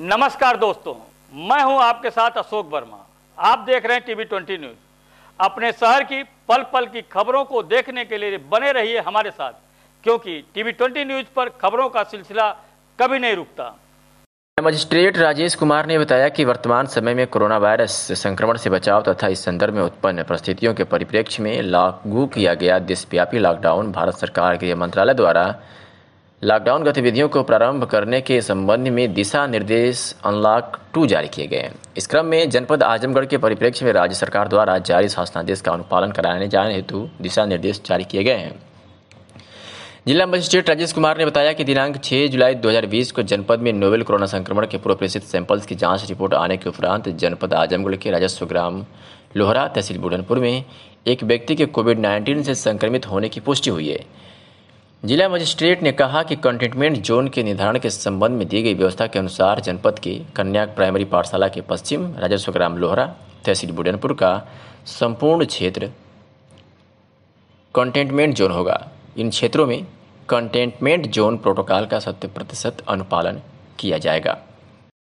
नमस्कार दोस्तों मैं हूं आपके साथ अशोक वर्मा आप देख रहे हैं टीवी ट्वेंटी न्यूज अपने शहर की पल पल की खबरों को देखने के लिए बने रहिए हमारे साथ क्योंकि टीवी ट्वेंटी न्यूज पर खबरों का सिलसिला कभी नहीं रुकता मजिस्ट्रेट राजेश कुमार ने बताया कि वर्तमान समय में कोरोना वायरस संक्रमण से बचाव तथा इस संदर्भ में उत्पन्न परिस्थितियों के परिप्रेक्ष्य में लागू किया गया देशव्यापी लॉकडाउन भारत सरकार के मंत्रालय द्वारा लॉकडाउन गतिविधियों को प्रारंभ करने के संबंध में दिशा निर्देश अनलॉक टू जारी किए गए इस क्रम में जनपद आजमगढ़ के परिप्रेक्ष्य में राज्य सरकार द्वारा जारी शासनादेश का अनुपालन कराने जाने हेतु दिशा निर्देश जारी किए गए हैं जिला मजिस्ट्रेट राजेश कुमार ने बताया कि दिनांक 6 जुलाई 2020 को जनपद में नोवेल कोरोना संक्रमण के पूर्व प्रेषित सैंपल्स की जांच रिपोर्ट आने के उपरांत जनपद आजमगढ़ के राजस्व ग्राम लोहरा तहसील बुढ़नपुर में एक व्यक्ति के कोविड 19 से संक्रमित होने की पुष्टि हुई है जिला मजिस्ट्रेट ने कहा कि कंटेनमेंट जोन के निर्धारण के संबंध में दी गई व्यवस्था के अनुसार जनपद के कन्याक प्राइमरी पाठशाला के पश्चिम राजस्व ग्राम लोहरा तहसील बुडनपुर का संपूर्ण क्षेत्र कंटेनमेंट जोन होगा इन क्षेत्रों में कंटेनमेंट जोन प्रोटोकॉल का शत प्रतिशत अनुपालन किया जाएगा